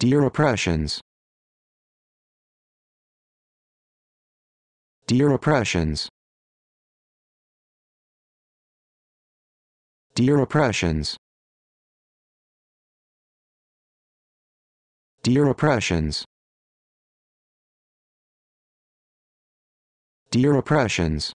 Dear Oppressions Dear Oppressions Dear Oppressions Dear Oppressions Dear Oppressions